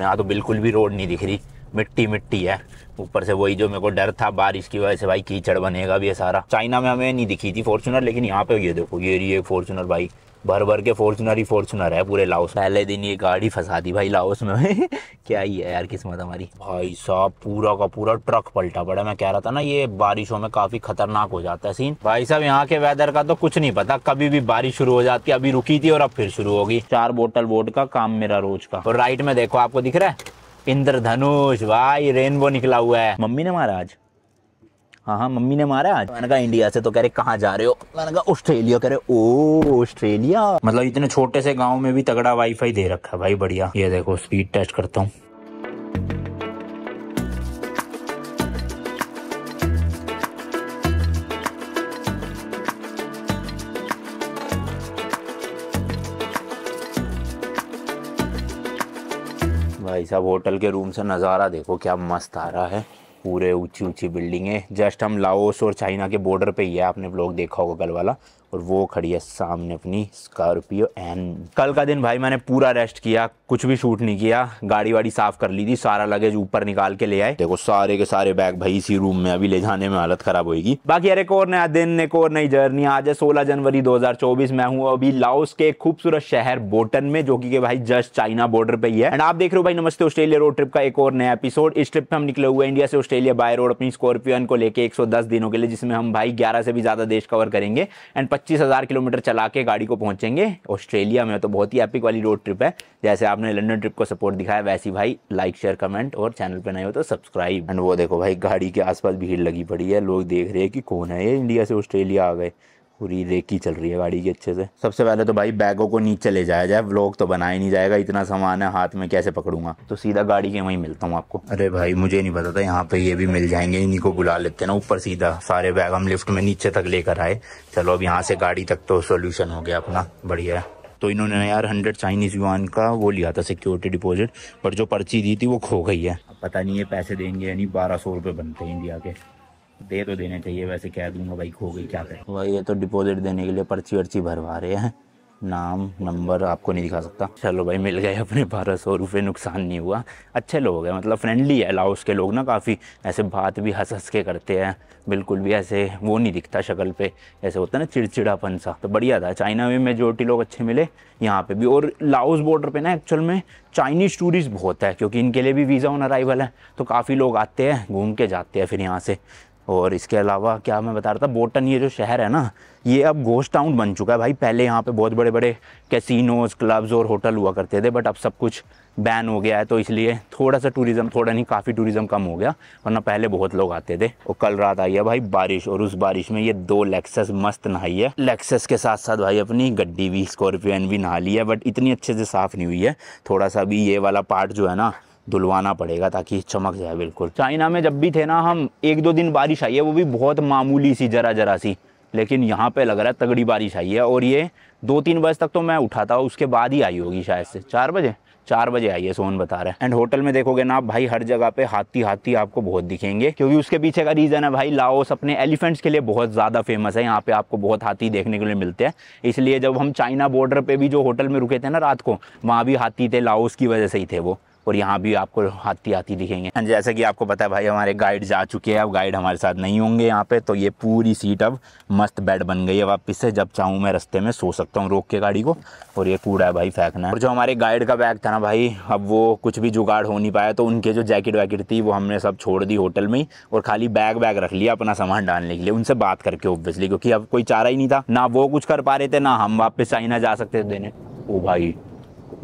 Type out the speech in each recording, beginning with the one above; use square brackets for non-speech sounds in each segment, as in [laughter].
यहाँ तो बिल्कुल भी रोड नहीं दिख रही मिट्टी मिट्टी है ऊपर से वही जो मेरे को डर था बारिश की वजह से भाई कीचड़ बनेगा भी ये सारा चाइना में हमें नहीं दिखी थी फॉर्चुनर लेकिन यहाँ पे ये देखो ये रही है फॉर्चुनर भाई भर भर के फॉर्चुनर ही फॉर्चुनर है पूरे लाहौस पहले दिन ये गाड़ी फंसा दी भाई लाहौस में [laughs] क्या ही है यार किस्मत हमारी भाई साहब पूरा का पूरा ट्रक पलटा पड़ा मैं कह रहा था ना ये बारिशों में काफी खतरनाक हो जाता है सीन भाई साहब यहाँ के वेदर का तो कुछ नहीं पता कभी भी बारिश शुरू हो जाती है अभी रुकी थी और अब फिर शुरू होगी चार बोटल बोट का काम मेरा रोज का और राइट में देखो आपको दिख रहा है इंद्रधनुष भाई रेनबो निकला हुआ है मम्मी ने मारा आज हाँ हाँ मम्मी ने मारा आज मैंने कहा इंडिया से तो कह रहे कहाँ जा रहे हो मैंने कहा ऑस्ट्रेलिया कह रहे ओ ऑस्ट्रेलिया मतलब इतने छोटे से गाँव में भी तगड़ा वाईफाई दे रखा है भाई बढ़िया ये देखो स्पीड टेस्ट करता हूँ भाई साहब होटल के रूम से नज़ारा देखो क्या मस्त आ रहा है पूरे ऊंची ऊंची बिल्डिंग है जस्ट हम लाओस और चाइना के बॉर्डर पे ही है आपने ब्लॉग देखा होगा कल वाला और वो खड़ी है सामने अपनी स्कॉर्पियो एन कल का दिन भाई मैंने पूरा रेस्ट किया कुछ भी शूट नहीं किया गाड़ी वाड़ी साफ कर ली थी सारा लगेज ऊपर निकाल के ले आए देखो सारे के सारे बैग भाई इसी रूम में अभी ले जाने में हालत खराब होगी बाकी यार एक और नया दिन एक और नई जर्नी आज है सोलह जनवरी चौबीस मैं हूँ अभी लाउस के खूबसूरत शहर बोटन में जो की भाई जस्ट चाइना बॉर्डर पे ही है एंड आप देख रहे हो भाई नमस्ते ऑस्ट्रेलिया रोड ट्रिप का एक और नया एपिसोड इस ट्रिप पे हम निकले हुए इंडिया से ऑस्ट्रेलिया बाय रोड अपनी स्कॉर्पियन को लेकर एक दिनों के लिए जिसमें हम भाई ग्यारह से भी ज्यादा देश कवर करेंगे एंड पच्चीस हज़ार किलोमीटर चला के गाड़ी को पहुंचेंगे ऑस्ट्रेलिया में तो बहुत ही एपिक वाली रोड ट्रिप है जैसे आपने लंदन ट्रिप को सपोर्ट दिखाया वैसी भाई लाइक शेयर कमेंट और चैनल पे नहीं हो तो सब्सक्राइब एंड वो देखो भाई गाड़ी के आसपास भीड़ लगी पड़ी है लोग देख रहे हैं कि कौन है ये इंडिया से ऑस्ट्रेलिया आ गए पूरी रेकी चल रही है गाड़ी की अच्छे से सबसे पहले तो भाई बैगों को नीचे ले जाया जाए व्लॉग तो बनाया नहीं जाएगा इतना सामान है हाथ में कैसे पकड़ूंगा तो सीधा गाड़ी के वहीं मिलता हूँ आपको अरे भाई मुझे नहीं पता था यहाँ पे ये भी मिल जाएंगे इन्हीं को बुला लेते ना ऊपर सीधा सारे बैग हम लिफ्ट में नीचे तक लेकर आए चलो अब यहाँ से गाड़ी तक तो सोल्यूशन हो गया अपना बढ़िया तो इन्होंने यार हंड्रेड चाइनीज युवान का वो लिया था सिक्योरिटी डिपॉजिट पर जो पर्ची दी थी वो खो गई है पता नहीं ये पैसे देंगे यानी बारह सौ रुपये बनते हैं इंडिया के दे तो देने चाहिए वैसे कह दूंगा भाई खो गई क्या करें भाई ये तो डिपॉजिट देने के लिए पर्ची वर्ची भरवा रहे हैं नाम नंबर आपको नहीं दिखा सकता चलो भाई मिल गए अपने बारह सौ रुपये नुकसान नहीं हुआ अच्छे लोग हैं मतलब फ्रेंडली है लाओस के लोग ना काफ़ी ऐसे बात भी हंस हंस के करते हैं बिल्कुल भी ऐसे वो नहीं दिखता शक्ल पे ऐसे होता है ना चिड़चिड़ापन सा तो बढ़िया था चाइना में मेजोरिटी लोग अच्छे मिले यहाँ पे भी और लाओस बॉर्डर पे ना एक्चुअल में चाइनीज़ टूरिस्ट बहुत है क्योंकि इनके लिए भी वीज़ा ऑन अराइवल है तो काफ़ी लोग आते हैं घूम के जाते हैं फिर यहाँ से और इसके अलावा क्या मैं बता रहा था बोटन ये जो शहर है ना ये अब गोस्ट टाउन बन चुका है भाई पहले यहाँ पे बहुत बड़े बड़े कैसीनोज क्लब्स और होटल हुआ करते थे बट अब सब कुछ बैन हो गया है तो इसलिए थोड़ा सा टूरिज़्म थोड़ा नहीं काफ़ी टूरिज़्म कम हो गया वरना पहले बहुत लोग आते थे और कल रात आई है भाई बारिश और उस बारिश में ये दो लेक्सेस मस्त नहाई है लेक्सेस के साथ साथ भाई अपनी गड्डी भी स्कॉर्पियन भी नहा ली है बट इतनी अच्छे से साफ़ नहीं हुई है थोड़ा सा अभी ये वाला पार्ट जो है ना धुलवाना पड़ेगा ताकि चमक जाए बिल्कुल चाइना में जब भी थे ना हम एक दो दिन बारिश आई है वो भी बहुत मामूली सी ज़रा ज़रा सी लेकिन यहाँ पे लग रहा है तगड़ी बारिश आई है और ये दो तीन बजे तक तो मैं उठाता हूँ उसके बाद ही आई होगी शायद से चार बजे चार बजे आई है सोन बता रहा है एंड होटल में देखोगे ना आप भाई हर जगह पे हाथी हाथी आपको बहुत दिखेंगे क्योंकि उसके पीछे का रीज़न है भाई लाओस अपने एलिफेंट्स के लिए बहुत ज़्यादा फेमस है यहाँ पे आपको बहुत हाथी देखने के लिए मिलते हैं इसलिए जब हम चाइना बॉर्डर पर भी जो होटल में रुके थे ना रात को वहाँ भी हाथी थे लाओस की वजह से ही थे वो और यहाँ भी आपको हाथी हाथी दिखेंगे जैसे कि आपको पता है भाई हमारे गाइड जा चुके हैं अब गाइड हमारे साथ नहीं होंगे यहाँ पे तो ये पूरी सीट अब मस्त बेड बन गई है वापस से जब चाहूँ मैं रस्ते में सो सकता हूँ रोक के गाड़ी को और ये कूड़ा है भाई फेंकना और जो हमारे गाइड का बैग था ना भाई अब वो कुछ भी जुगाड़ हो नहीं पाया तो उनके जो जैकेट वैकेट थी वो हमने सब छोड़ दी होटल में ही और खाली बैग वैग रख लिया अपना सामान डालने के लिए उनसे बात करके ओब्वियसली क्योंकि अब कोई चारा ही नहीं था ना वो कुछ कर पा रहे थे ना हम वापस चाइना जा सकते थे देने ओ भाई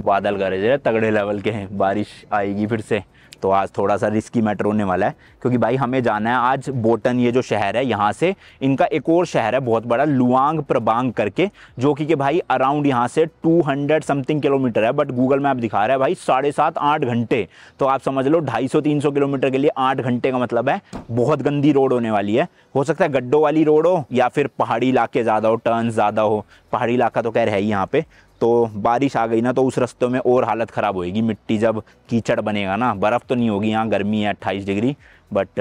बादल गरज है तगड़े लेवल के हैं बारिश आएगी फिर से तो आज थोड़ा सा रिस्की मैटर होने वाला है क्योंकि भाई हमें जाना है आज बोटन ये जो शहर है यहाँ से इनका एक और शहर है बहुत बड़ा लुआंग प्रबांग करके जो कि के भाई अराउंड यहाँ से 200 समथिंग किलोमीटर है बट गूगल मैप दिखा रहा है भाई साढ़े सात आठ घंटे तो आप समझ लो ढाई सौ तीन सौ किलोमीटर के लिए आठ घंटे का मतलब है बहुत गंदी रोड होने वाली है हो सकता है गड्ढों वाली रोड हो या फिर पहाड़ी इलाके ज़्यादा हो टर्न ज़्यादा हो पहाड़ी इलाका तो कह है ही यहाँ पे तो बारिश आ गई ना तो उस रस्तों में और हालत ख़राब होएगी मिट्टी जब कीचड़ बनेगा ना बर्फ़ तो नहीं होगी यहाँ गर्मी है अट्ठाईस डिग्री बट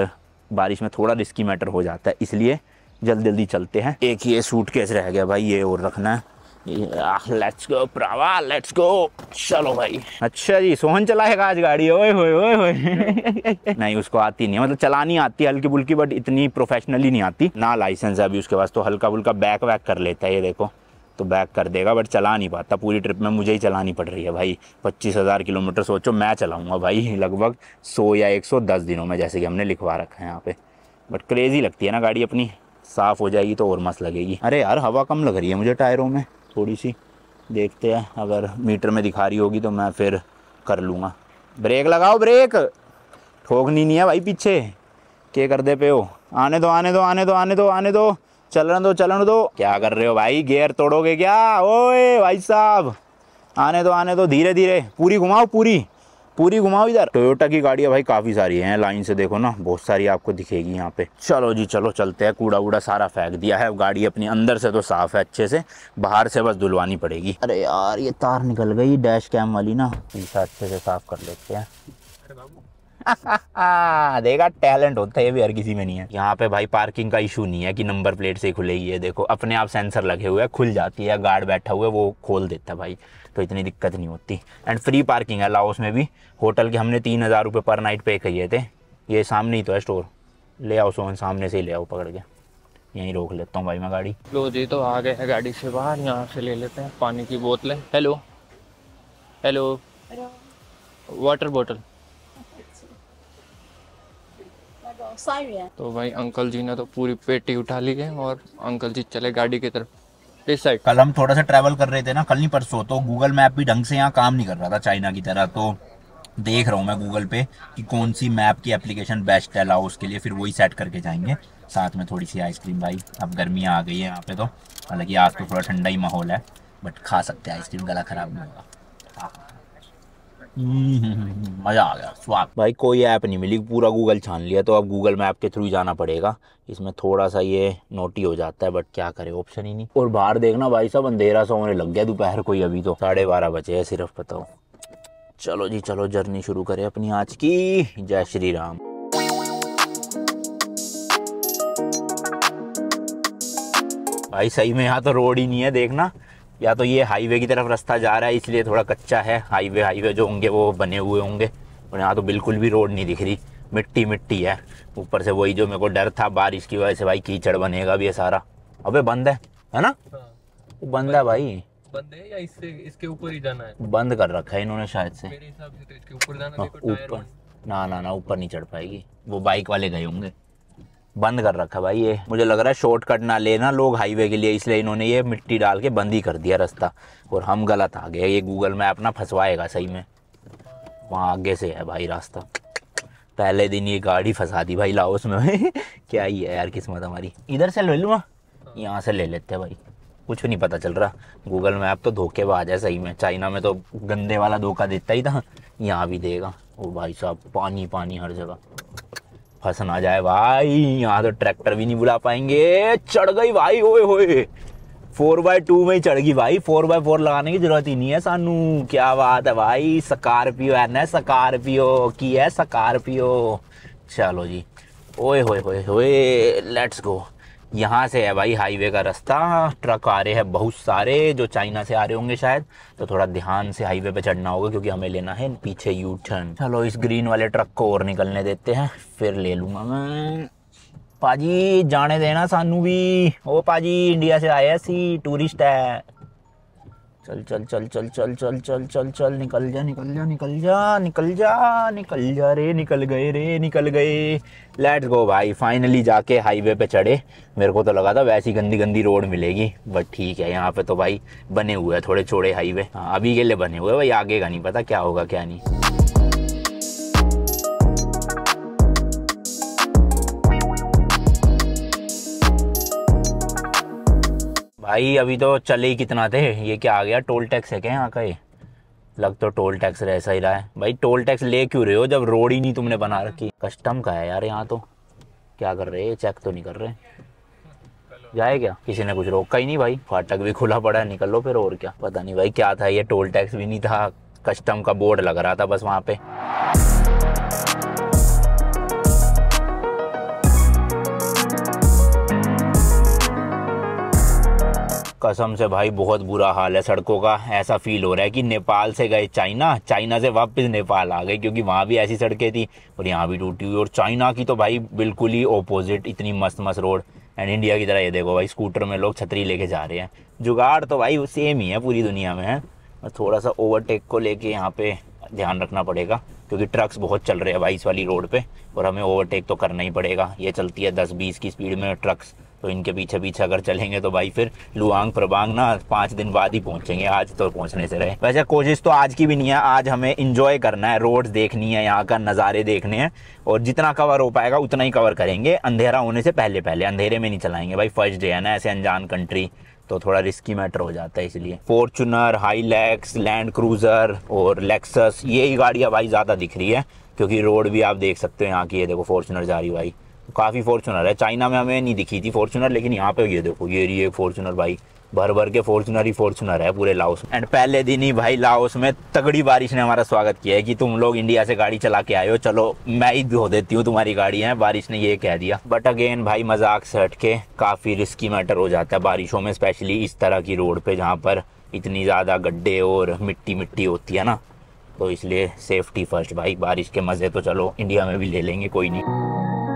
बारिश में थोड़ा रिस्की मैटर हो जाता है इसलिए जल्दी जल्दी चलते हैं एक ये सूट केस रह गया भाई ये और रखना है लेट्स गो प्रावा लेट्स गो चलो भाई अच्छा जी सोहन चलाएगा आज गाड़ी ओए होए ओए होए [laughs] नहीं उसको आती नहीं मतलब चलानी आती है हल्की बुल्की बट इतनी प्रोफेशनली नहीं आती ना लाइसेंस है अभी उसके पास तो हल्का बुल्का बैक वैक कर लेता है ये देखो तो बैक कर देगा बट चला नहीं पाता पूरी ट्रिप में मुझे ही चलानी पड़ रही है भाई पच्चीस हज़ार किलोमीटर सोचो मैं चलाऊँगा भाई लगभग सौ या एक सौ दस दिनों में जैसे कि हमने लिखवा रखा है यहाँ पे बट क्रेज़ी लगती है ना गाड़ी अपनी साफ़ हो जाएगी तो और मस्त लगेगी अरे यार हवा कम लग रही है मुझे टायरों में थोड़ी सी देखते हैं अगर मीटर में दिखा रही होगी तो मैं फिर कर लूँगा ब्रेक लगाओ ब्रेक ठोकनी नहीं है भाई पीछे के कर दे पे हो आने दो आने दो आने दो आने दो आने दो चलन दो चलन दो क्या कर रहे हो भाई गेयर तोड़ोगे क्या ओए भाई साहब आने दो आने दो धीरे धीरे पूरी घुमाओ पूरी पूरी घुमाओ इधर टोयोटा की गाड़ियाँ भाई काफ़ी सारी हैं लाइन से देखो ना बहुत सारी आपको दिखेगी यहाँ पे चलो जी चलो चलते हैं कूड़ा वूड़ा सारा फेंक दिया है गाड़ी अपनी अंदर से तो साफ़ है अच्छे से बाहर से बस धुलवानी पड़ेगी अरे यार ये तार निकल गई डैश कैम वाली ना इसे अच्छे से साफ़ कर लेते हैं [laughs] देखा टैलेंट होता है भी हर किसी में नहीं है यहाँ पे भाई पार्किंग का इशू नहीं है कि नंबर प्लेट से खुलेगी है देखो अपने आप सेंसर लगे हुए हैं खुल जाती है गार्ड बैठा हुआ है वो खोल देता है भाई तो इतनी दिक्कत नहीं होती एंड फ्री पार्किंग है लाओस में भी होटल के हमने तीन हज़ार रुपये पर नाइट पे किए थे ये सामने ही तो है स्टोर ले आओ सोहन सामने से ही ले आओ पकड़ के यहीं रोक लेता हूँ भाई मैं गाड़ी लो जी तो आ गए हैं गाड़ी से बाहर यहाँ से ले लेते हैं पानी की बोतलें हेलो हेलो वाटर बोतल है तो भाई अंकल जी ने तो पूरी पेटी उठा ली है और अंकल जी चले गाड़ी की तरफ इस साइड कल हम थोड़ा सा ट्रैवल कर रहे थे ना कल नहीं परसों तो गूगल मैप भी ढंग से यहाँ काम नहीं कर रहा था चाइना की तरह तो देख रहा हूँ मैं गूगल पे कि कौन सी मैप की एप्लीकेशन बेस्ट है लाओ उसके लिए फिर वही सेट करके जाएंगे साथ में थोड़ी सी आइसक्रीम भाई अब गर्मियाँ आ गई है यहाँ पे तो हालांकि आज तो थोड़ा ठंडा ही माहौल है बट खा सकते हैं आइसक्रीम गला खराब नहीं होगा हाँ। हम्म, मज़ा आ गया स्वाद भाई कोई ऐप नहीं मिली पूरा गूगल छान लिया तो अब गूगल मैप के थ्रू जाना पड़ेगा इसमें थोड़ा सा ये नोटी हो जाता है बट क्या करे ऑप्शन ही नहीं और बाहर देखना भाई साहब अंधेरा सा होने लग गया दोपहर कोई अभी तो साढ़े बारह बजे है सिर्फ बताओ चलो जी चलो जर्नी शुरू करें अपनी आज की जय श्री राम भाई सही में यहाँ तो रोड ही नहीं है देखना या तो ये हाईवे की तरफ रास्ता जा रहा है इसलिए थोड़ा कच्चा है हाईवे हाईवे जो होंगे वो बने हुए होंगे और यहाँ तो बिल्कुल भी रोड नहीं दिख रही मिट्टी मिट्टी है ऊपर से वही जो मेरे को डर था बारिश की वजह से भाई कीचड़ बनेगा भी है सारा अबे बंद है है ना वो हाँ। बंद है भाई बंद है या इससे इसके ऊपर ही जाना है बंद कर रखा है इन्होंने शायद से तो ऊपर हाँ, ना ना ना ऊपर नहीं चढ़ पाएगी वो बाइक वाले गए होंगे बंद कर रखा भाई ये मुझे लग रहा है शॉर्टकट ना लेना लोग हाईवे के लिए इसलिए इन्होंने ये मिट्टी डाल के बंद ही कर दिया रास्ता और हम गलत आ गए ये गूगल मैप ना फंसवाएगा सही में वहाँ आगे से है भाई रास्ता पहले दिन ये गाड़ी फंसा दी भाई लाओस में [laughs] क्या ही है यार किस्मत हमारी इधर से ले लूँ यहाँ से ले लेते हैं भाई कुछ नहीं पता चल रहा गूगल मैप तो धोखेबाज है सही में चाइना में तो गंदे वाला धोखा देता ही था यहाँ भी देगा ओ भाई साहब पानी पानी हर जगह फसल ना जाए भाई यहाँ तो ट्रैक्टर भी नहीं बुला पाएंगे चढ़ गई भाई ओए होए फोर बाय टू में ही चढ़ गई भाई फोर बाय फोर लगाने की जरूरत ही नहीं है सानू क्या बात है भाई स्कारपियो है ना स्कारपियो की है स्कारपियो चलो जी ओए होए होए होए लेट्स गो यहाँ से है भाई हाईवे का रास्ता ट्रक आ रहे हैं बहुत सारे जो चाइना से आ रहे होंगे शायद तो थोड़ा ध्यान से हाईवे पे चढ़ना होगा क्योंकि हमें लेना है पीछे यू टर्न चलो इस ग्रीन वाले ट्रक को और निकलने देते हैं फिर ले लूँगा मैं पाजी जाने देना सानू भी ओ पाजी इंडिया से आया सी टूरिस्ट है चल चल चल चल चल चल चल चल चल निकल जा निकल जा निकल जा निकल जा निकल जा रे निकल गए रे निकल गए लेट्स गो भाई फाइनली जाके हाईवे पे चढ़े मेरे को तो लगा था वैसी गंदी गंदी रोड मिलेगी बट ठीक है यहाँ पे तो भाई बने हुए हैं थोड़े छोड़े हाईवे हाँ अभी के लिए बने हुए भाई आगे का नहीं पता क्या होगा क्या नहीं भाई अभी तो चले ही कितना थे ये क्या आ गया टोल टैक्स है क्या यहाँ का ये लग तो टोल टैक्स रह सही रहा है भाई टोल टैक्स ले क्यों रहे हो जब रोड ही नहीं तुमने बना रखी कस्टम का है यार यहाँ तो क्या कर रहे चेक तो नहीं कर रहे जाए क्या किसी ने कुछ रोका ही नहीं भाई फाटक भी खुला पड़ा है निकल लो फिर और क्या पता नहीं भाई क्या था ये टोल टैक्स भी नहीं था कस्टम का बोर्ड लग रहा था बस वहाँ पे कसम से भाई बहुत बुरा हाल है सड़कों का ऐसा फील हो रहा है कि नेपाल से गए चाइना चाइना से वापस नेपाल आ गए क्योंकि वहाँ भी ऐसी सड़कें थी और यहाँ भी टूटी हुई और चाइना की तो भाई बिल्कुल ही ओपोजिट इतनी मस्त मस्त रोड एंड इंडिया की तरह ये देखो भाई स्कूटर में लोग छतरी लेके जा रहे हैं जुगाड़ तो भाई सेम ही है पूरी दुनिया में है और थोड़ा सा ओवरटेक को लेके यहाँ पे ध्यान रखना पड़ेगा क्योंकि ट्रक्स बहुत चल रहे हैं भाई इस वाली रोड पे और हमें ओवरटेक तो करना ही पड़ेगा ये चलती है दस बीस की स्पीड में ट्रक्स तो इनके पीछे पीछे अगर चलेंगे तो भाई फिर लुआंग प्रबांग ना पाँच दिन बाद ही पहुंचेंगे आज तो पहुंचने से रहे वैसे कोशिश तो आज की भी नहीं है आज हमें इंजॉय करना है रोड देखनी है यहाँ का नज़ारे देखने हैं और जितना कवर हो पाएगा उतना ही कवर करेंगे अंधेरा होने से पहले पहले अंधेरे में नहीं चलाएंगे भाई फर्स्ट डे है ना ऐसे अनजान कंट्री तो थोड़ा रिस्की मैटर हो जाता है इसलिए फॉर्चुनर हाईलैक्स लैंड क्रूजर और लेक्सस यही गाड़ियाँ भाई ज़्यादा दिख रही है क्योंकि रोड भी आप देख सकते हो यहाँ की ये देखो फॉर्चुनर जा रही भाई काफ़ी फॉर्चुनर है चाइना में हमें नहीं दिखी थी फॉर्चुनर लेकिन यहाँ पे ये देखो ये रही है फॉर्चुनर भाई भर भर के फॉर्चुनर ही फॉर्चुनर है पूरे लाओस एंड पहले दिन ही भाई लाओस में तगड़ी बारिश ने हमारा स्वागत किया है कि तुम लोग इंडिया से गाड़ी चला के आयो चलो मैं ही धो देती हूँ तुम्हारी गाड़ी है बारिश ने ये कह दिया बट अगेन भाई मजाक से हट के काफ़ी रिस्की मैटर हो जाता है बारिशों में स्पेशली इस तरह की रोड पे जहाँ पर इतनी ज़्यादा गड्ढे और मिट्टी मिट्टी होती है ना तो इसलिए सेफ्टी फर्स्ट भाई बारिश के मज़े तो चलो इंडिया में भी ले लेंगे कोई नहीं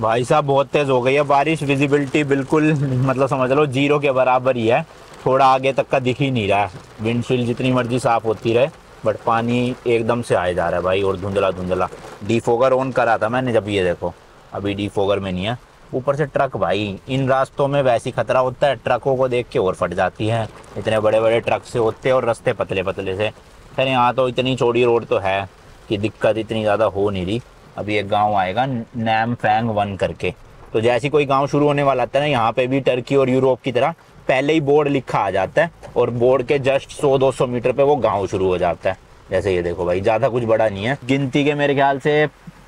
भाई साहब बहुत तेज़ हो गई है बारिश विजिबिलिटी बिल्कुल मतलब समझ लो जीरो के बराबर ही है थोड़ा आगे तक का दिख ही नहीं रहा है विंडशील्ड जितनी मर्जी साफ होती रहे बट पानी एकदम से आए जा रहा है भाई और धुंधला धुंधला डीफोगर ऑन करा था मैंने जब ये देखो अभी डीफोगर में नहीं है ऊपर से ट्रक भाई इन रास्तों में वैसे खतरा होता है ट्रकों को देख के और फट जाती है इतने बड़े बड़े ट्रक से होते हैं और रास्ते पतले पतले से खैर यहाँ तो इतनी चौड़ी रोड तो है कि दिक्कत इतनी ज़्यादा हो नहीं रही अभी एक गांव आएगा नैम फैंग वन करके तो जैसे कोई गांव शुरू होने वाला आता है ना यहाँ पे भी टर्की और यूरोप की तरह पहले ही बोर्ड लिखा आ जाता है और बोर्ड के जस्ट 100-200 मीटर पे वो गांव शुरू हो जाता है जैसे ये देखो भाई ज़्यादा कुछ बड़ा नहीं है गिनती के मेरे ख्याल से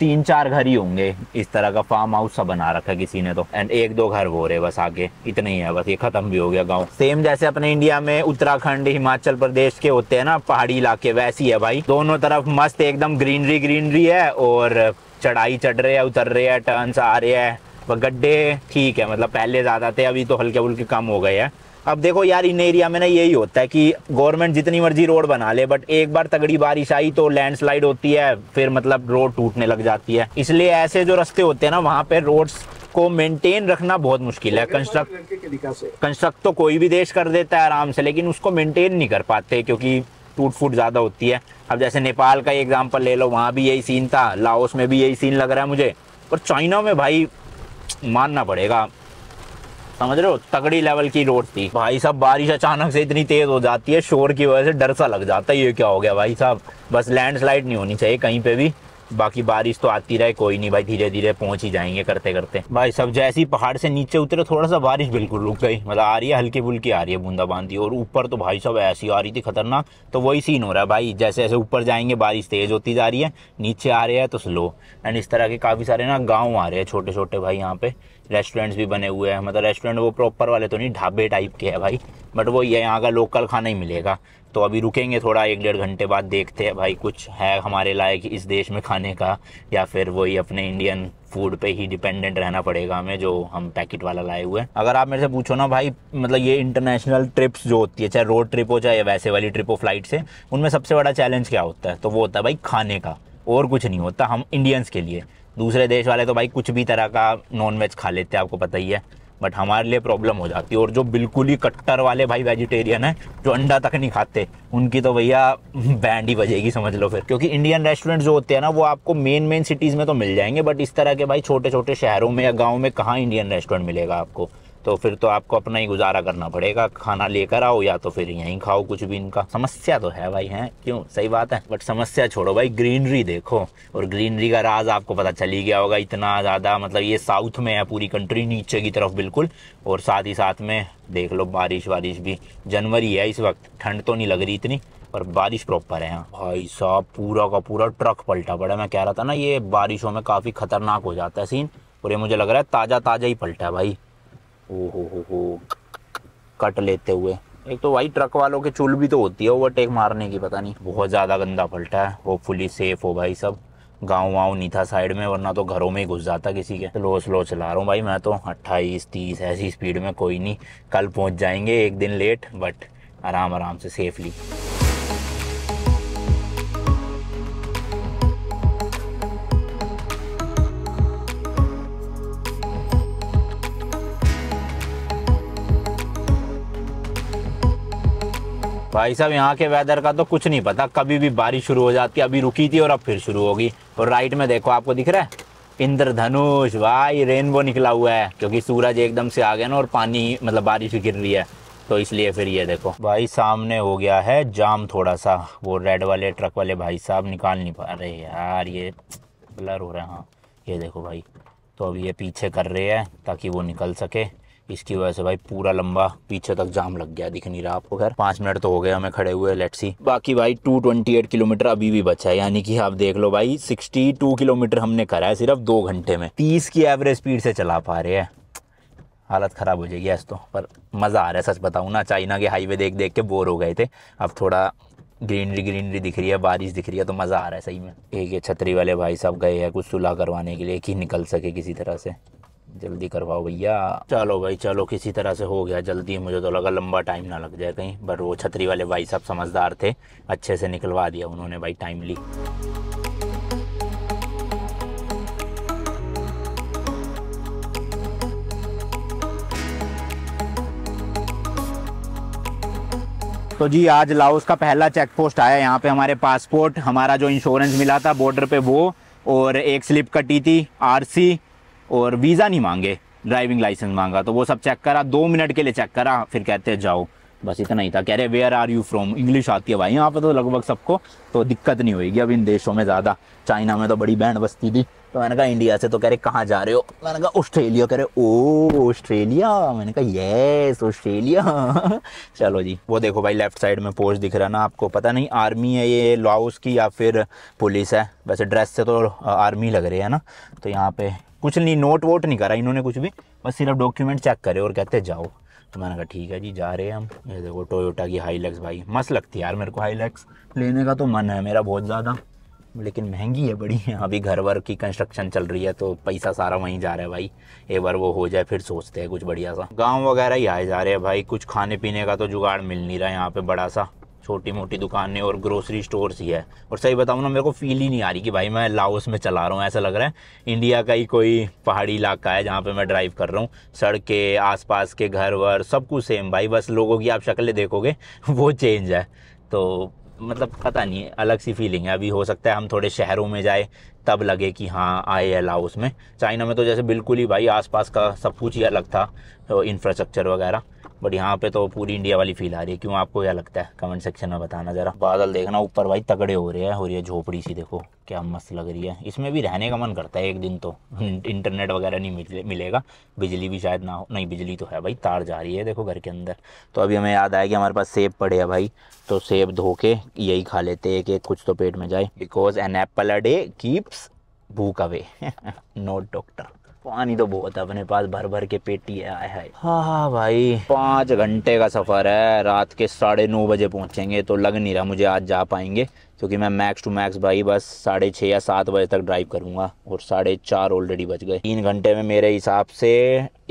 तीन चार घर ही होंगे इस तरह का फार्म हाउस सा बना रखा है किसी ने तो एंड एक दो घर हो रहे बस आगे इतने ही है बस ये खत्म भी हो गया गाँव सेम जैसे अपने इंडिया में उत्तराखंड हिमाचल प्रदेश के होते हैं ना पहाड़ी इलाके वैसी है भाई दोनों तरफ मस्त एकदम ग्रीनरी ग्रीनरी है और चढ़ाई चढ़ रहे है उतर रहे है टर्न आ रहे है गड्ढे ठीक है मतलब पहले ज़्यादा थे अभी तो हल्के फुल्के कम हो गए हैं अब देखो यार इन एरिया में ना यही होता है कि गवर्नमेंट जितनी मर्जी रोड बना ले बट एक बार तगड़ी बारिश आई तो लैंडस्लाइड होती है फिर मतलब रोड टूटने लग जाती है इसलिए ऐसे जो रास्ते होते हैं ना वहाँ पे रोड्स को मेंटेन रखना बहुत मुश्किल है कंस्ट्रक्ट कंस्ट्रक्ट तो कोई भी देश कर देता है आराम से लेकिन उसको मेनटेन नहीं कर पाते क्योंकि टूट फूट ज़्यादा होती है अब जैसे नेपाल का एग्जाम्पल ले लो वहाँ भी यही सीन था लाओस में भी यही सीन लग रहा है मुझे और चाइना में भाई मानना पड़ेगा समझ रहे हो तगड़ी लेवल की रोड थी भाई साहब बारिश अचानक से इतनी तेज हो जाती है शोर की वजह से डर सा लग जाता है ये क्या हो गया भाई साहब बस लैंडस्लाइड नहीं होनी चाहिए कहीं पे भी बाकी बारिश तो आती रहे कोई नहीं भाई धीरे धीरे पहुंच ही जाएंगे करते करते भाई सब जैसे ही पहाड़ से नीचे उतरे थोड़ा सा बारिश बिल्कुल रुक गई मतलब आ रही है हल्की फुल्की आ रही है बूंदा बांदी और ऊपर तो भाई सब ऐसी आ रही थी खतरनाक तो वही सीन हो रहा है भाई जैसे जैसे ऊपर जाएंगे बारिश तेज होती जा रही है नीचे आ रही है तो स्लो एंड इस तरह के काफ़ी सारे ना गाँव आ रहे हैं छोटे छोटे भाई यहाँ पे रेस्टोरेंट्स भी बने हुए हैं मतलब रेस्टोरेंट वो प्रॉपर वाले तो नहीं ढाबे टाइप के हैं भाई बट वो ये यहाँ का लोकल खाना ही मिलेगा तो अभी रुकेंगे थोड़ा एक डेढ़ घंटे बाद देखते हैं भाई कुछ है हमारे लायक इस देश में खाने का या फिर वही अपने इंडियन फूड पे ही डिपेंडेंट रहना पड़ेगा हमें जो हम पैकेट वाला लाए हुए हैं अगर आप मेरे से पूछो ना भाई मतलब ये इंटरनेशनल ट्रिप्स जो होती है चाहे रोड ट्रिप हो चाहे वैसे वाली ट्रिप हो फ्लाइट से उनमें सबसे बड़ा चैलेंज क्या होता है तो वो होता है भाई खाने का और कुछ नहीं होता हम इंडियंस के लिए दूसरे देश वाले तो भाई कुछ भी तरह का नॉन वेज खा लेते हैं आपको पता ही है बट हमारे लिए प्रॉब्लम हो जाती है और जो बिल्कुल ही कट्टर वाले भाई वेजिटेरियन है जो अंडा तक नहीं खाते उनकी तो भैया बैंड ही बजेगी समझ लो फिर क्योंकि इंडियन रेस्टोरेंट जो होते हैं ना वो आपको मेन मेन सिटीज़ में तो मिल जाएंगे बट इस तरह के भाई छोटे छोटे शहरों में या गाँव में कहाँ इंडियन रेस्टोरेंट मिलेगा आपको तो फिर तो आपको अपना ही गुजारा करना पड़ेगा खाना लेकर आओ या तो फिर यहीं खाओ कुछ भी इनका समस्या तो है भाई हैं क्यों सही बात है बट समस्या छोड़ो भाई ग्रीनरी देखो और ग्रीनरी का राज आपको पता चल ही गया होगा इतना ज़्यादा मतलब ये साउथ में है पूरी कंट्री नीचे की तरफ बिल्कुल और साथ ही साथ में देख लो बारिश वारिश भी जनवरी है इस वक्त ठंड तो नहीं लग रही इतनी पर बारिश प्रॉपर है भाई साहब पूरा का पूरा ट्रक पलटा पड़ा मैं कह रहा था ना ये बारिशों में काफ़ी खतरनाक हो जाता है सीन और ये मुझे लग रहा है ताज़ा ताज़ा ही पलटा है भाई ओहो कट लेते हुए एक तो भाई ट्रक वालों के चूल भी तो होती है ओवरटेक मारने की पता नहीं बहुत ज़्यादा गंदा पलटा है होपफुली सेफ हो भाई सब गाँव वाँव नहीं था साइड में वरना तो घरों में ही घुस जाता किसी के स्लो स्लो चला रहा हूँ भाई मैं तो अट्ठाईस तीस ऐसी स्पीड में कोई नहीं कल पहुँच जाएंगे एक दिन लेट बट आराम आराम से सेफली भाई साहब यहाँ के वेदर का तो कुछ नहीं पता कभी भी बारिश शुरू हो जाती है अभी रुकी थी और अब फिर शुरू होगी और राइट में देखो आपको दिख रहा है इंद्रधनुष भाई रेनबो निकला हुआ है क्योंकि सूरज एकदम से आ गया ना और पानी मतलब बारिश गिर रही है तो इसलिए फिर ये देखो भाई सामने हो गया है जाम थोड़ा सा वो रेड वाले ट्रक वाले भाई साहब निकाल नहीं पा रहे यार ये ब्लर हो रहा है हाँ ये देखो भाई तो अब ये पीछे कर रहे हैं ताकि वो निकल सके इसकी वजह से भाई पूरा लंबा पीछे तक जाम लग गया दिख नहीं रहा आपको खैर पाँच मिनट तो हो गए हमें खड़े हुए लेट सी बाकी भाई टू ट्वेंटी एट किलोमीटर अभी भी बचा है यानी कि आप देख लो भाई सिक्सटी टू किलोमीटर हमने करा है सिर्फ दो घंटे में तीस की एवरेज स्पीड से चला पा रहे हैं हालत ख़राब हो जाएगी ऐसे तो पर मज़ा आ रहा है सच बताऊँ ना चाइना के हाईवे देख देख के बोर हो गए थे अब थोड़ा ग्रीनरी ग्रीनरी दिख रही है बारिश दिख रही है तो मज़ा आ रहा है सही में एक ये छतरी वाले भाई साहब गए हैं कुछ सुलह करवाने के लिए कि निकल सके किसी तरह से जल्दी करवाओ भैया चलो भाई चलो किसी तरह से हो गया जल्दी मुझे तो लगा लंबा टाइम ना लग जाए कहीं पर वो छतरी वाले भाई सब समझदार थे अच्छे से निकलवा दिया उन्होंने भाई टाइमली तो जी आज लाओस का पहला चेक पोस्ट आया यहाँ पे हमारे पासपोर्ट हमारा जो इंश्योरेंस मिला था बॉर्डर पे वो और एक स्लिप कटी थी आरसी और वीज़ा नहीं मांगे ड्राइविंग लाइसेंस मांगा तो वो सब चेक करा दो मिनट के लिए चेक करा फिर कहते जाओ बस इतना ही था कह रहे where are you from English आती है भाई यहाँ पे तो लगभग सबको तो दिक्कत नहीं होगी अब इन देशों में ज़्यादा चाइना में तो बड़ी बैंड बस्ती थी तो मैंने कहा इंडिया से तो कह रहे कहाँ जा रहे हो मैंने कहा ऑस्ट्रेलिया कह रहे ओ ऑस्ट्रेलिया मैंने कहा येस ऑस्ट्रेलिया [laughs] चलो जी वो देखो भाई लेफ्ट साइड में पोस्ट दिख रहा ना आपको पता नहीं आर्मी है ये लॉ की या फिर पुलिस है वैसे ड्रेस से तो आर्मी uh, लग रही है ना तो यहाँ पे कुछ नहीं नोट वोट नहीं करा इन्होंने कुछ भी बस सिर्फ डॉक्यूमेंट चेक करे और कहते जाओ तो मैंने कहा ठीक है जी जा रहे हैं हम ये देखो टोयोटा की हाईलैक्स भाई मस्त लगती है यार मेरे को हाईलैक्स लेने का तो मन है मेरा बहुत ज़्यादा लेकिन महंगी है बड़ी है अभी घर वर की कंस्ट्रक्शन चल रही है तो पैसा सारा वहीं जा रहा है भाई एक बार वो हो जाए फिर सोचते हैं कुछ बढ़िया सा गांव वगैरह ही आए जा रहे हैं भाई कुछ खाने पीने का तो जुगाड़ मिल नहीं रहा है यहाँ पे बड़ा सा छोटी मोटी दुकानें और ग्रोसरी स्टोर्स ही है और सही बताऊँ ना मेरे को फील ही नहीं आ रही कि भाई मैं लाहौस में चला रहा हूँ ऐसा लग रहा है इंडिया का ही कोई पहाड़ी इलाका है जहाँ पर मैं ड्राइव कर रहा हूँ सड़कें आसपास के घर वर सब कुछ सेम भाई बस लोगों की आप शक्लें देखोगे [laughs] वो चेंज है तो मतलब पता नहीं अलग सी फीलिंग है अभी हो सकता है हम थोड़े शहरों में जाए तब लगे कि हाँ आए है लाहौस में चाइना में तो जैसे बिल्कुल ही भाई आसपास का सब कुछ ही अलग था तो इंफ्रास्ट्रक्चर वगैरह बट यहाँ पे तो पूरी इंडिया वाली फील आ रही है क्यों आपको क्या लगता है कमेंट सेक्शन में बताना जरा बादल देखना ऊपर भाई तगड़े हो रहे हैं हो रही है झोपड़ी सी देखो क्या मस्त लग रही है इसमें भी रहने का मन करता है एक दिन तो इंटरनेट [laughs] वगैरह नहीं मिले, मिलेगा बिजली भी शायद ना हो नहीं बिजली तो है भाई तार जा रही है देखो घर के अंदर तो अभी हमें याद आया कि हमारे पास सेब पड़े हैं भाई तो सेब धो के यही खा लेते हैं कि कुछ तो पेट में जाए because an apple a day keeps भूख अवे नोट डॉक्टर पानी तो बहुत है अपने पास भर भर के पेटी है आए है हाँ हाँ भाई पाँच घंटे का सफ़र है रात के साढ़े नौ बजे पहुँचेंगे तो लग नहीं रहा मुझे आज जा पाएंगे क्योंकि मैं मैक्स टू मैक्स भाई बस साढ़े छः या सात बजे तक ड्राइव करूंगा और साढ़े चार ऑलरेडी बज गए तीन घंटे में मेरे हिसाब से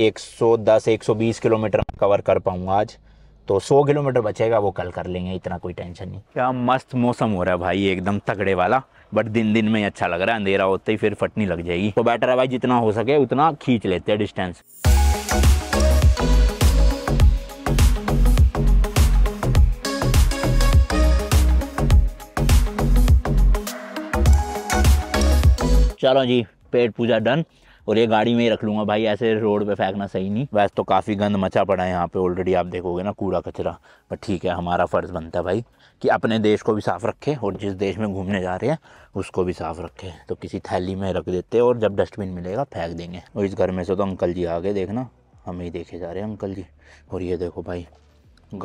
एक सौ दस एक सौ बीस किलोमीटर कवर कर पाऊंगा आज तो 100 किलोमीटर बचेगा वो कल कर लेंगे इतना कोई टेंशन नहीं क्या मस्त मौसम हो रहा है भाई एकदम तगड़े वाला बट दिन दिन में अच्छा लग रहा है अंधेरा होते ही फिर फटनी लग जाएगी तो बेटर है भाई जितना हो सके उतना खींच लेते हैं डिस्टेंस चलो जी पेट पूजा डन और ये गाड़ी में ही रख लूँगा भाई ऐसे रोड पे फेंकना सही नहीं वैसे तो काफ़ी गंद मचा पड़ा है यहाँ पे ऑलरेडी आप देखोगे ना कूड़ा कचरा बट ठीक है हमारा फ़र्ज़ बनता है भाई कि अपने देश को भी साफ़ रखें और जिस देश में घूमने जा रहे हैं उसको भी साफ़ रखें तो किसी थैली में रख देते और जब डस्टबिन मिलेगा फेंक देंगे और इस घर में से तो अंकल जी आगे देखना हम ही देखे जा रहे हैं अंकल जी और ये देखो भाई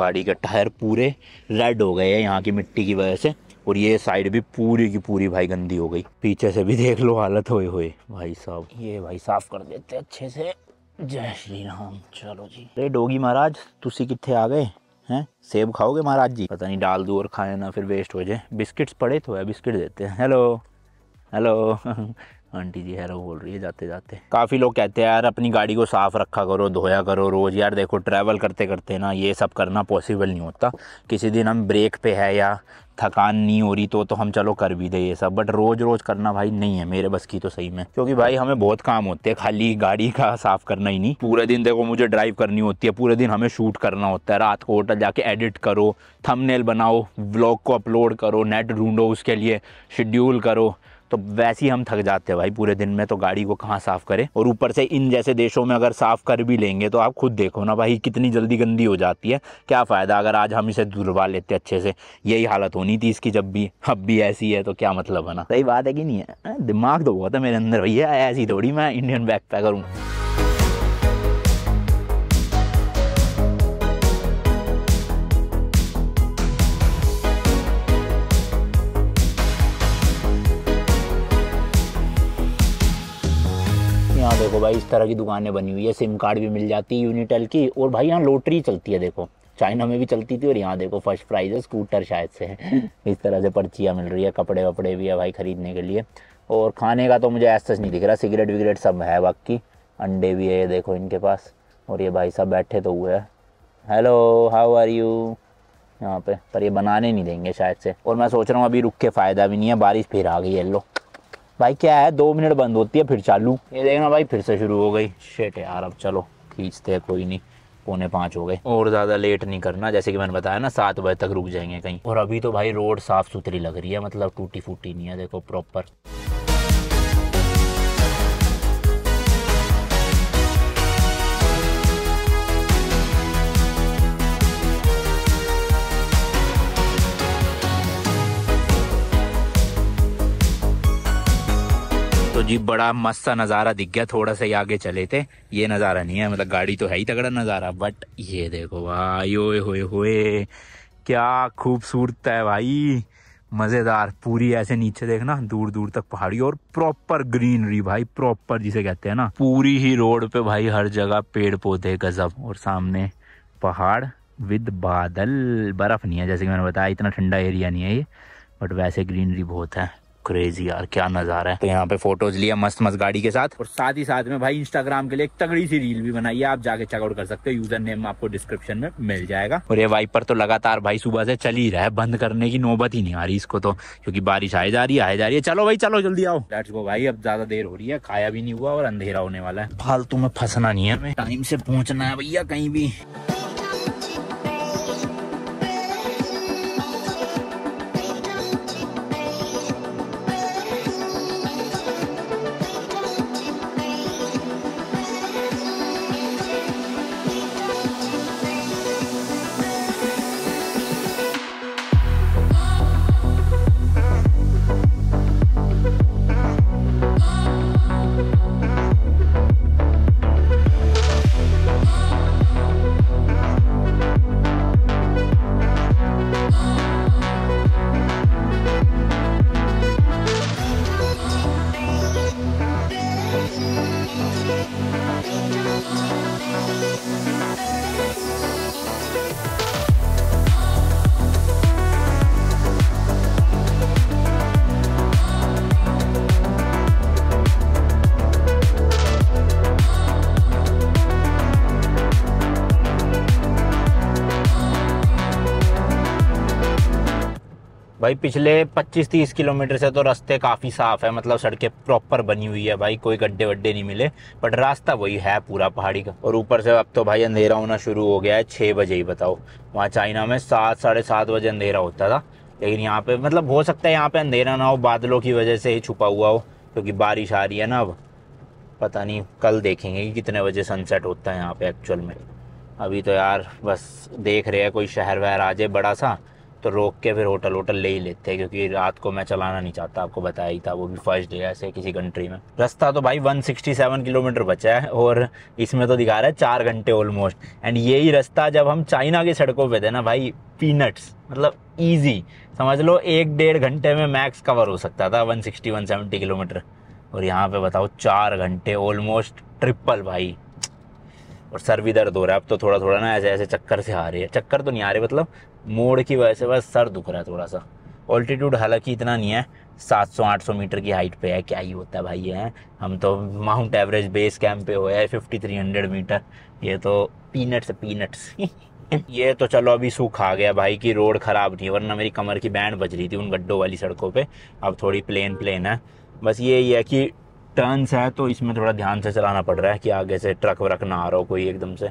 गाड़ी के टायर पूरे रेड हो गए हैं यहाँ की मिट्टी की वजह से और ये साइड भी पूरी की पूरी भाई गंदी हो गई पीछे से भी देख लो हालत होए होए भाई साहब ये भाई साफ कर देते अच्छे से जय श्री राम चलो जी अरे डोगी महाराज तुसी कितने आ गए हैं सेब खाओगे महाराज जी पता नहीं डाल दू और खाए ना फिर वेस्ट हो जाए बिस्किट्स पड़े तो है बिस्किट देते हैं हेलो हेलो [laughs] आंटी जी है वो बोल रही है जाते जाते काफ़ी लोग कहते हैं यार अपनी गाड़ी को साफ़ रखा करो धोया करो रोज़ यार देखो ट्रैवल करते करते ना ये सब करना पॉसिबल नहीं होता किसी दिन हम ब्रेक पे है या थकान नहीं हो रही तो तो हम चलो कर भी दे ये सब बट रोज़ रोज़ करना भाई नहीं है मेरे बस की तो सही में क्योंकि भाई हमें बहुत काम होते हैं खाली गाड़ी का साफ़ करना ही नहीं पूरे दिन देखो मुझे ड्राइव करनी होती है पूरे दिन हमें शूट करना होता है रात को होटल जाके एडिट करो थंबनेल बनाओ व्लॉग को अपलोड करो नेट ढूंढो उसके लिए शेड्यूल करो तो वैसे ही हम थक जाते हैं भाई पूरे दिन में तो गाड़ी को कहाँ साफ़ करें और ऊपर से इन जैसे देशों में अगर साफ़ कर भी लेंगे तो आप खुद देखो ना भाई कितनी जल्दी गंदी हो जाती है क्या फ़ायदा अगर आज हम इसे धुलवा लेते अच्छे से यही हालत होनी थी इसकी जब भी अब भी ऐसी है तो क्या मतलब है ना सही बात है कि नहीं है दिमाग तो बहुत है मेरे अंदर भैया ऐसी थोड़ी मैं इंडियन बैग पैकर हूँ देखो भाई इस तरह की दुकानें बनी हुई है सिम कार्ड भी मिल जाती है यूनिटेल की और भाई यहाँ लोटरी चलती है देखो चाइना में भी चलती थी और यहाँ देखो फर्स्ट प्राइज है स्कूटर शायद से [laughs] इस तरह से पर्चियाँ मिल रही है कपड़े वपड़े भी है भाई ख़रीदने के लिए और खाने का तो मुझे ऐसा नहीं दिख रहा सिगरेट विगरेट सब है बाकी अंडे भी है ये देखो इनके पास और ये भाई साहब बैठे तो हुए हैं हेलो हाउ आर यू यहाँ पे पर ये बनाने नहीं देंगे शायद से और मैं सोच रहा हूँ अभी रुक के फ़ायदा भी नहीं है बारिश फिर आ गई है लो भाई क्या है दो मिनट बंद होती है फिर चालू ये देखना भाई फिर से शुरू हो गई शेट यार अब चलो खींचते हैं कोई नहीं पौने पाँच हो गए और ज़्यादा लेट नहीं करना जैसे कि मैंने बताया ना सात बजे तक रुक जाएंगे कहीं और अभी तो भाई रोड साफ़ सुथरी लग रही है मतलब टूटी फूटी नहीं है देखो प्रॉपर तो जी बड़ा मस्त सा नज़ारा दिख गया थोड़ा सा ही आगे चले थे ये नज़ारा नहीं है मतलब गाड़ी तो है ही तगड़ा नज़ारा बट ये देखो भाई ओए होए होए क्या खूबसूरत है भाई मज़ेदार पूरी ऐसे नीचे देखना दूर दूर तक पहाड़ी और प्रॉपर ग्रीनरी भाई प्रॉपर जिसे कहते हैं ना पूरी ही रोड पे भाई हर जगह पेड़ पौधे गजब और सामने पहाड़ विद बादल बर्फ़ नहीं है जैसे कि मैंने बताया इतना ठंडा एरिया नहीं है ये बट वैसे ग्रीनरी बहुत है क्रेजी यार क्या नजारा है तो यहाँ पे फोटोज लिया मस्त मस्त गाड़ी के साथ और साथ ही साथ में भाई इंस्टाग्राम के लिए एक तगड़ी सी रील भी बनाई है आप जाके चेकआउट कर सकते हो यूजर नेम आपको डिस्क्रिप्शन में मिल जाएगा और ये वाइपर तो लगातार भाई सुबह से चल ही रहा है बंद करने की नौबत ही नहीं आ रही इसको तो क्योंकि बारिश आए जा रही है आए जा रही है चलो भाई चलो जल्दी आओ लेट्स गो भाई अब ज्यादा देर हो रही है खाया भी नहीं हुआ और अंधेरा होने वाला है फालतू में फंसना नहीं है टाइम से पहुंचना है भैया कहीं भी भाई पिछले 25-30 किलोमीटर से तो रास्ते काफ़ी साफ़ है मतलब सड़कें प्रॉपर बनी हुई है भाई कोई गड्ढे वड्ढे नहीं मिले बट रास्ता वही है पूरा पहाड़ी का और ऊपर से अब तो भाई अंधेरा होना शुरू हो गया है छः बजे ही बताओ वहाँ चाइना में सात साढ़े सात बजे अंधेरा होता था लेकिन यहाँ पे मतलब हो सकता है यहाँ पे अंधेरा ना हो बादलों की वजह से ही छुपा हुआ हो क्योंकि बारिश आ रही है ना अब पता नहीं कल देखेंगे कि कितने बजे सनसेट होता है यहाँ पे एक्चुअल में अभी तो यार बस देख रहे हैं कोई शहर वहर आ जाए बड़ा सा तो रोक के फिर होटल होटल ले ही लेते हैं क्योंकि रात को मैं चलाना नहीं चाहता आपको बताया ही था वो भी फर्स्ट डे ऐसे किसी कंट्री में रास्ता तो भाई 167 किलोमीटर बचा है और इसमें तो दिखा रहा है चार घंटे ऑलमोस्ट एंड यही रास्ता जब हम चाइना की सड़कों पर थे ना भाई पीनट्स मतलब ईजी समझ लो एक डेढ़ घंटे में मैक्स कवर हो सकता था वन सिक्सटी किलोमीटर और यहाँ पे बताओ चार घंटे ऑलमोस्ट ट्रिपल भाई और सर भी दर्द हो रहा है अब तो थोड़ा थोड़ा ना ऐसे ऐसे चक्कर से आ रही है चक्कर तो नहीं आ रहे मतलब मोड़ की वजह से बस सर दुख रहा है थोड़ा सा ऑल्टीट्यूड हालांकि इतना नहीं है 700-800 मीटर की हाइट पे है क्या ही होता है भाई ये है हम तो माउंट एवरेज बेस कैंप पे हुए हैं फिफ्टी मीटर ये तो पीनट्स पीनट्स [laughs] ये तो चलो अभी सूख आ गया भाई कि रोड ख़राब थी वरना मेरी कमर की बैंड बज रही थी उन गड्ढों वाली सड़कों पे अब थोड़ी प्लेन प्लेन है बस ये ही है कि टर्न्स है तो इसमें थोड़ा ध्यान से चलाना पड़ रहा है कि आगे से ट्रक व्रक ना आ रहा हो कोई एकदम से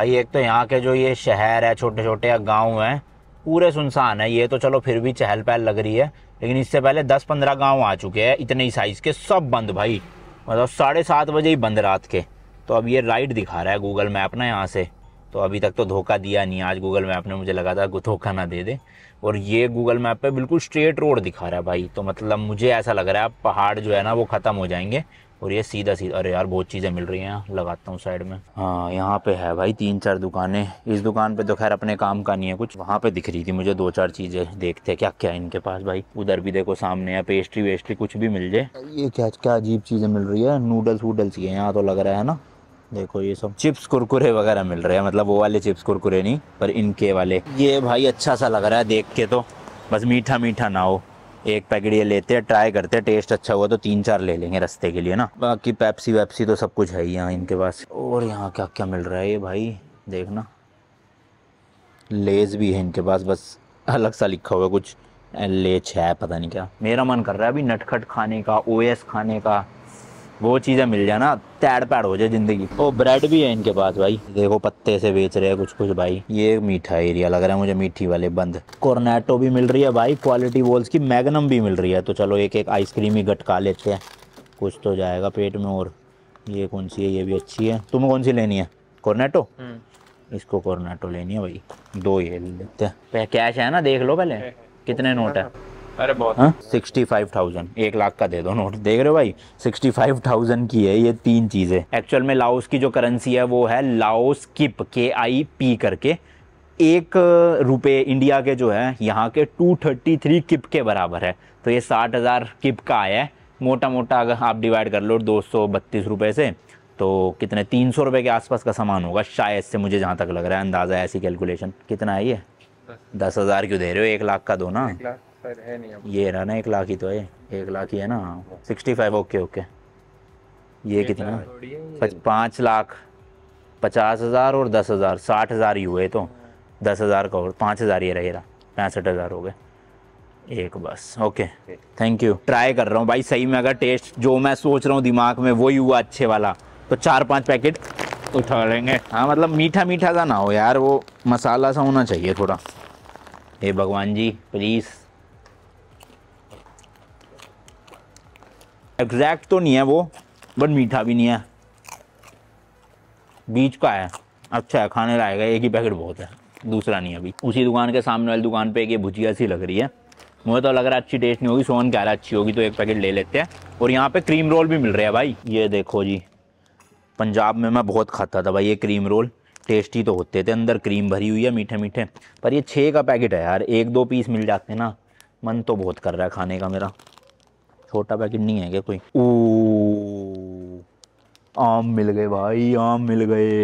भाई एक तो यहाँ के जो ये शहर है छोटे छोटे या गाँव हैं पूरे सुनसान है ये तो चलो फिर भी चहल पहल लग रही है लेकिन इससे पहले दस पंद्रह गाँव आ चुके हैं इतने ही साइज़ के सब बंद भाई मतलब साढ़े सात बजे ही बंद रात के तो अब ये राइट दिखा रहा है गूगल मैप ना यहाँ से तो अभी तक तो धोखा दिया नहीं आज गूगल मैप ने मुझे लगा था धोखा ना दे दे और ये गूगल मैप पे बिल्कुल स्ट्रेट रोड दिखा रहा है भाई तो मतलब मुझे ऐसा लग रहा है अब पहाड़ जो है ना वो ख़त्म हो जाएंगे और ये सीधा सीधा अरे यार बहुत चीज़ें मिल रही हैं लगाता हूँ साइड में हाँ यहाँ पे है भाई तीन चार दुकानें इस दुकान पे तो खैर अपने काम का नहीं है कुछ वहाँ पे दिख रही थी मुझे दो चार चीज़ें देखते क्या क्या इनके पास भाई उधर भी देखो सामने है पेस्ट्री वेस्ट्री कुछ भी मिल जाए ये क्या क्या अजीब चीज़ें मिल रही है नूडल्स वूडल्स ये यहाँ तो लग रहा है ना देखो ये सब चिप्स कुरकुरे वगैरह मिल रहे हैं मतलब वो वाले चिप्स कुरकुरे नहीं पर इनके वाले ये भाई अच्छा सा लग रहा है देख के तो बस मीठा मीठा ना हो एक पैकेट ये लेते हैं ट्राई करते हैं टेस्ट अच्छा हुआ तो तीन चार ले लेंगे रस्ते के लिए ना बाकी पैप्सी वैप्सी तो सब कुछ है ही यहाँ इनके पास और यहाँ क्या क्या मिल रहा है ये भाई देखना लेज भी है इनके पास बस अलग सा लिखा हुआ कुछ लेच है पता नहीं क्या मेरा मन कर रहा है अभी नटखट खाने का ओएस खाने का वो चीज़ें मिल जाए ना तैड़ पैड़ हो जाए ज़िंदगी ओ ब्रेड भी है इनके पास भाई देखो पत्ते से बेच रहे हैं कुछ कुछ भाई ये मीठा एरिया लग रहा है मुझे मीठी वाले बंद कॉर्नेटो भी मिल रही है भाई क्वालिटी वॉल्स की मैगनम भी मिल रही है तो चलो एक एक आइसक्रीम ही गटका लेते हैं कुछ तो जाएगा पेट में और ये कौन सी है ये भी अच्छी है तुम्हें कौन सी लेनी है कॉर्नेटो हम्म। इसको कॉर्नेटो लेनी है भाई दो ये लेते हैं कैश है ना देख लो पहले कितने नोट है अरे बहुत हाँ? सिक्सटी फाइव थाउजेंड एक लाख का दे दो नोट देख रहे हो भाई सिक्सटी फाइव थाउजेंड की है ये तीन चीज़ें एक्चुअल में लाओस की जो करेंसी है वो है लाओस किप के आई पी करके एक रुपये इंडिया के जो है यहाँ के टू थर्टी थ्री किप के बराबर है तो ये साठ हज़ार किप का आया है मोटा मोटा अगर आप डिवाइड कर लो दो सौ बत्तीस रुपये से तो कितने तीन सौ रुपए के आसपास का सामान होगा शायद से मुझे जहाँ तक लग रहा है अंदाज़ा है ऐसी कैलकुलेशन कितना है ये दस हज़ार क्यों दे रहे हो एक लाख का दो ना ये रहा ना एक लाख ही तो है एक लाख ही है ना हाँ। सिक्सटी फाइव ओके ओके ये कितना तो पाँच लाख पचास हज़ार और दस हज़ार साठ हज़ार ही हुए तो हाँ। दस हज़ार का और पाँच हज़ार ये रहेगा पैंसठ हज़ार हो गए एक बस ओके थैंक यू ट्राई कर रहा हूँ भाई सही में अगर टेस्ट जो मैं सोच रहा हूँ दिमाग में वही हुआ अच्छे वाला तो चार पाँच पैकेट उठा लेंगे हाँ मतलब मीठा मीठा सा ना हो यार वो मसाला सा होना चाहिए थोड़ा हे भगवान जी प्लीज़ एग्जैक्ट तो नहीं है वो बट मीठा भी नहीं है बीच का है अच्छा है खाने लायक है एक ही पैकेट बहुत है दूसरा नहीं है अभी उसी दुकान के सामने वाली दुकान पे एक ये भुजिया सी लग रही है मुझे तो लग रहा है अच्छी टेस्ट नहीं होगी सोन कह रहा अच्छी होगी तो एक पैकेट ले लेते हैं और यहाँ पे क्रीम रोल भी मिल रहे हैं भाई ये देखो जी पंजाब में मैं बहुत खाता था भाई ये क्रीम रोल टेस्टी तो होते थे अंदर क्रीम भरी हुई है मीठे मीठे पर ये छः का पैकेट है यार एक दो पीस मिल जाते ना मन तो बहुत कर रहा है खाने का मेरा छोटा पैकेट नहीं है क्या कोई ओ आम मिल गए भाई आम मिल गए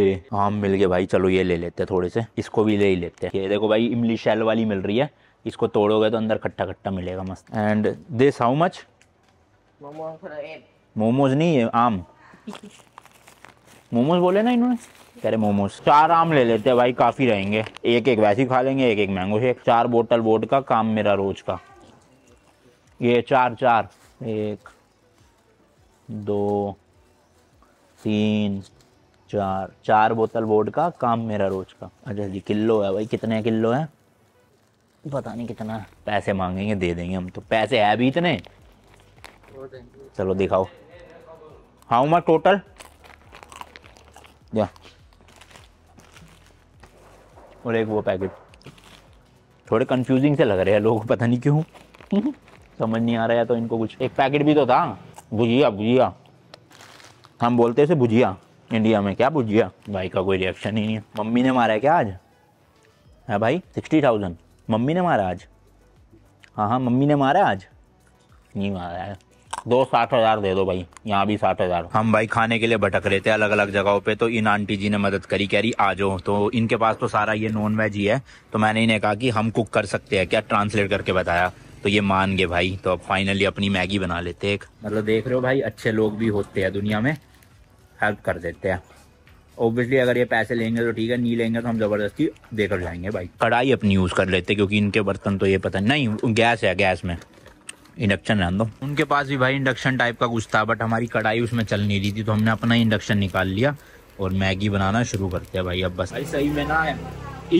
आम मिल गए भाई चलो ये ले लेते हैं थोड़े से इसको भी ले ही लेते हैं ये देखो भाई इमली शैल वाली मिल रही है इसको तोड़ोगे तो अंदर खट्टा खट्टा मिलेगा मस्त and this how much momos नहीं है आम मोमोज बोले ना इन्होंने कह रहे मोमोज चार आम ले लेते हैं भाई काफ़ी रहेंगे एक एक वैसे खा लेंगे एक एक मैंगो शेक चार बोतल वोट का काम मेरा रोज का ये चार चार एक दो तीन चार चार बोतल वोट का काम मेरा रोज का अच्छा जी किलो है भाई कितने किलो है पता नहीं कितना पैसे मांगेंगे दे देंगे हम तो पैसे है भी इतने चलो दिखाओ हाउ मच टोटल या और एक वो पैकेट थोड़े कंफ्यूजिंग से लग रहे हैं लोग पता नहीं क्यों [laughs] समझ नहीं आ रहा है तो इनको कुछ एक पैकेट भी तो था भुजिया भुजिया हम बोलते थे भुजिया इंडिया में क्या भुजिया भाई का कोई रिएक्शन ही नहीं है मम्मी ने मारा है क्या आज है हाँ भाई सिक्सटी थाउजेंड मम्मी ने मारा आज हाँ हाँ मम्मी ने मारा आज नहीं मारा है दो साठ हज़ार दे दो भाई यहाँ भी साठ हज़ार हम भाई खाने के लिए भटक रहे थे अलग अलग जगहों पे तो इन आंटी जी ने मदद करी कह रही आ जाओ तो इनके पास तो सारा ये नॉन वेज ही है तो मैंने इन्हें कहा कि हम कुक कर सकते हैं क्या ट्रांसलेट करके बताया तो ये मान गए भाई तो अब फाइनली अपनी मैगी बना लेते एक मतलब देख रहे हो भाई अच्छे लोग भी होते हैं दुनिया में हेल्प कर देते हैं ऑब्वियसली अगर ये पैसे लेंगे तो ठीक है नहीं लेंगे तो हम जबरदस्ती देकर जाएंगे भाई कढ़ाई अपनी यूज कर लेते क्योंकि इनके बर्तन तो ये पता नहीं गैस है गैस में इंडक्शन रहने दो उनके पास भी भाई इंडक्शन टाइप का कुछ था बट हमारी कढ़ाई उसमें चल नहीं रही थी तो हमने अपना इंडक्शन निकाल लिया और मैगी बनाना शुरू करते हैं भाई अब बस भाई सही में ना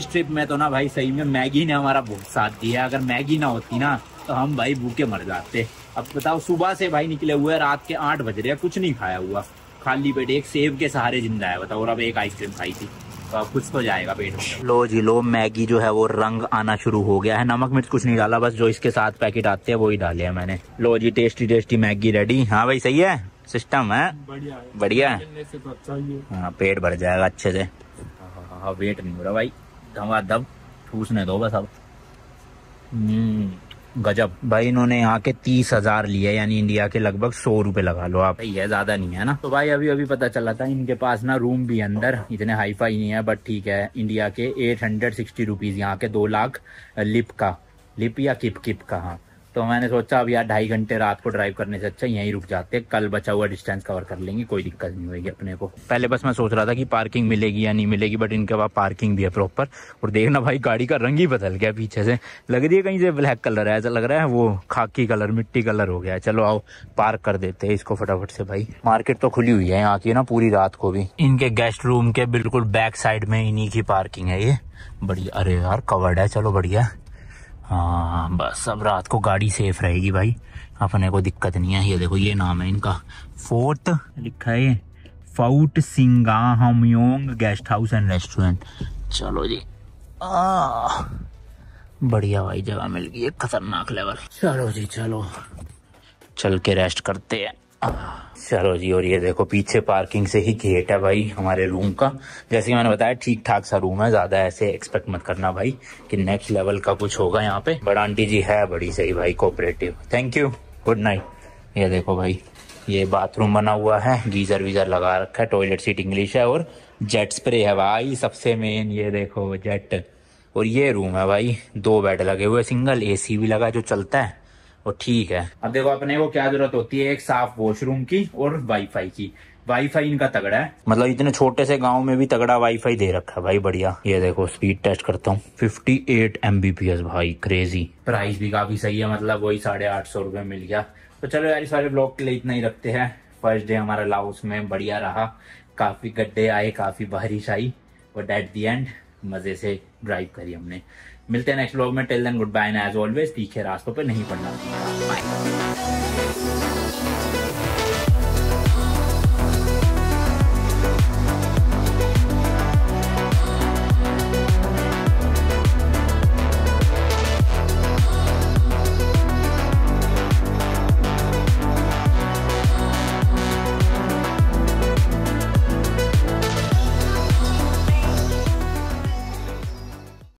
इस ट्रिप में तो ना भाई सही में मैगी ने हमारा बहुत साथ दिया अगर मैगी ना होती ना तो हम भाई भूखे मर जाते अब बताओ सुबह से भाई निकले हुए रात के आठ बज रहे हैं कुछ नहीं खाया हुआ खाली पेट एक सेब के सहारे जिंदा है बताओ और अब एक आइसक्रीम खाई थी तो अब कुछ तो जाएगा पेट लो जी लो मैगी जो है वो रंग आना शुरू हो गया है नमक मिर्च कुछ नहीं डाला बस जो इसके साथ पैकेट आते हैं वो ही डाले मैंने लो जी टेस्टी टेस्टी मैगी रेडी हाँ भाई सही है सिस्टम है बढ़िया है, बढ़िया तो अच्छा हाँ पेट भर जाएगा अच्छे से हाँ, वेट नहीं हो रहा भाई दवा दब ठूसने दो बस अब हम्म गजब भाई इन्होंने यहाँ के तीस हजार लिए यानी इंडिया के लगभग सौ रुपए लगा लो आप ये ज्यादा नहीं है ना तो भाई अभी अभी पता चला था इनके पास ना रूम भी अंदर इतने फाई नहीं है बट ठीक है इंडिया के एट हंड्रेड सिक्सटी रुपीज यहाँ के दो लाख लिप का लिप या किप किप का हाँ तो मैंने सोचा अब यार ढाई घंटे रात को ड्राइव करने से अच्छा यहीं रुक जाते हैं कल बचा हुआ डिस्टेंस कवर कर लेंगे कोई दिक्कत नहीं होगी अपने को पहले बस मैं सोच रहा था कि पार्किंग मिलेगी या नहीं मिलेगी बट इनके पास पार्किंग भी है प्रॉपर और देखना भाई गाड़ी का रंग ही बदल गया पीछे से लग रही है कहीं से ब्लैक कलर है ऐसा लग रहा है वो खाकी कलर मिट्टी कलर हो गया है चलो आओ पार्क कर देते है इसको फटाफट से भाई मार्केट तो खुली हुई है यहाँ की ना पूरी रात को भी इनके गेस्ट रूम के बिल्कुल बैक साइड में इन्हीं की पार्किंग है ये बढ़िया अरे यार कवर्ड है चलो बढ़िया हाँ बस अब रात को गाड़ी सेफ रहेगी भाई अपने को दिक्कत नहीं है ये देखो ये नाम है इनका फोर्थ लिखा है फाउट सिंगा हमयोंग गेस्ट हाउस एंड रेस्टोरेंट चलो जी आ, बढ़िया भाई जगह मिल गई है खतरनाक लेवल चलो जी चलो चल के रेस्ट करते हैं चलो जी और ये देखो पीछे पार्किंग से ही गेट है भाई हमारे रूम का जैसे मैंने बताया ठीक ठाक सा रूम है ज्यादा ऐसे एक्सपेक्ट मत करना भाई कि नेक्स्ट लेवल का कुछ होगा यहाँ पे बट आंटी जी है बड़ी सही भाई cooperative thank you good night ये देखो भाई ये बाथरूम बना हुआ है गीजर वीजर लगा रखा है टॉयलेट सीट इंग्लिश है और जेट स्प्रे है भाई सबसे मेन ये देखो जेट और ये रूम है भाई दो बेड लगे हुए सिंगल एसी भी लगा जो चलता है और ठीक है अब देखो अपने को क्या जरूरत होती है एक साफ वॉशरूम की और वाईफाई की वाईफाई इनका तगड़ा है मतलब इतने छोटे से गांव में भी तगड़ा वाईफाई दे रखा है भाई बढ़िया ये देखो स्पीड टेस्ट करता हूँ 58 एट एमबीपीएस भाई क्रेजी प्राइस भी काफी सही है मतलब वही साढ़े आठ सौ रूपये मिल गया तो चलो यार सारे वाले ब्लॉग के लिए इतना ही रखते हैं फर्स्ट डे हमारा लाउस में बढ़िया रहा काफी गड्ढे आए काफी बारिश आई और डेट दी एंड मजे से ड्राइव करी हमने मिलते हैं नेक्स्ट ब्लॉग में till then good bye and as always तीखे रास्तों पर नहीं पड़ना